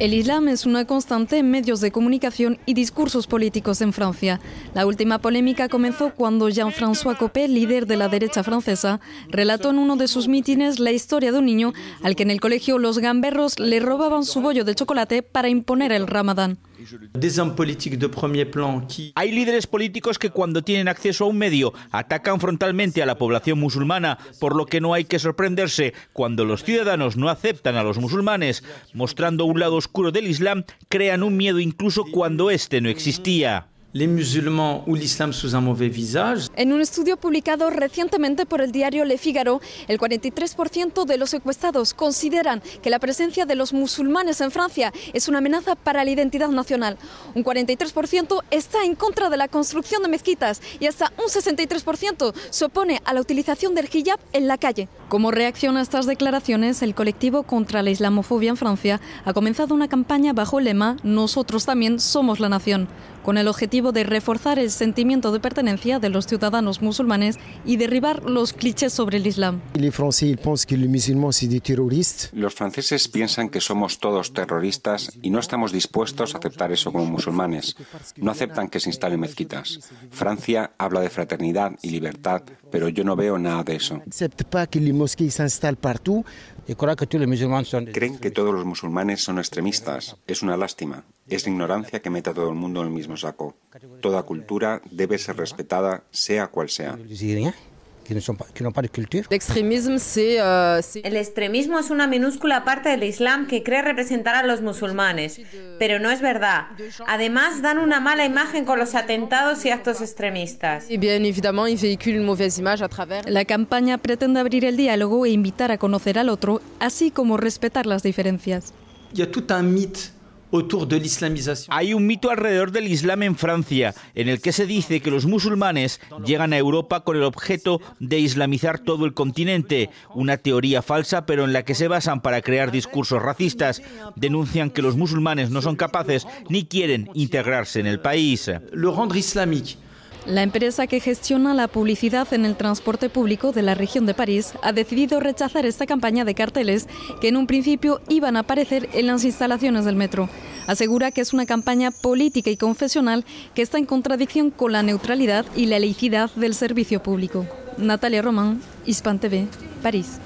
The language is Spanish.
El Islam es una constante en medios de comunicación y discursos políticos en Francia. La última polémica comenzó cuando Jean-François Copé, líder de la derecha francesa, relató en uno de sus mítines la historia de un niño al que en el colegio los gamberros le robaban su bollo de chocolate para imponer el ramadán. Hay líderes políticos que cuando tienen acceso a un medio atacan frontalmente a la población musulmana, por lo que no hay que sorprenderse cuando los ciudadanos no aceptan a los musulmanes, mostrando un lado oscuro del Islam, crean un miedo incluso cuando este no existía les l'islam sous un mauvais visage. En un estudio publicado recientemente por el diario Le Figaro, el 43% de los secuestrados consideran que la presencia de los musulmanes en Francia es una amenaza para la identidad nacional. Un 43% está en contra de la construcción de mezquitas y hasta un 63% se opone a la utilización del hijab en la calle. Como reacción a estas declaraciones, el colectivo contra la islamofobia en Francia ha comenzado una campaña bajo el lema Nosotros también somos la nación, con el objetivo de reforzar el sentimiento de pertenencia de los ciudadanos musulmanes y derribar los clichés sobre el Islam. Los franceses piensan que somos todos terroristas y no estamos dispuestos a aceptar eso como musulmanes. No aceptan que se instalen mezquitas. Francia habla de fraternidad y libertad, pero yo no veo nada de eso. Creen que todos los musulmanes son extremistas. Es una lástima. Es la ignorancia que mete a todo el mundo en el mismo saco. Toda cultura debe ser respetada, sea cual sea. El extremismo es una minúscula parte del Islam que cree representar a los musulmanes, pero no es verdad. Además, dan una mala imagen con los atentados y actos extremistas. La campaña pretende abrir el diálogo e invitar a conocer al otro, así como respetar las diferencias. Hay un mito alrededor del Islam en Francia, en el que se dice que los musulmanes llegan a Europa con el objeto de islamizar todo el continente, una teoría falsa pero en la que se basan para crear discursos racistas. Denuncian que los musulmanes no son capaces ni quieren integrarse en el país. Le rendre islamique. La empresa que gestiona la publicidad en el transporte público de la región de París ha decidido rechazar esta campaña de carteles que en un principio iban a aparecer en las instalaciones del metro. Asegura que es una campaña política y confesional que está en contradicción con la neutralidad y la leicidad del servicio público. Natalia Román, Hispan TV, París.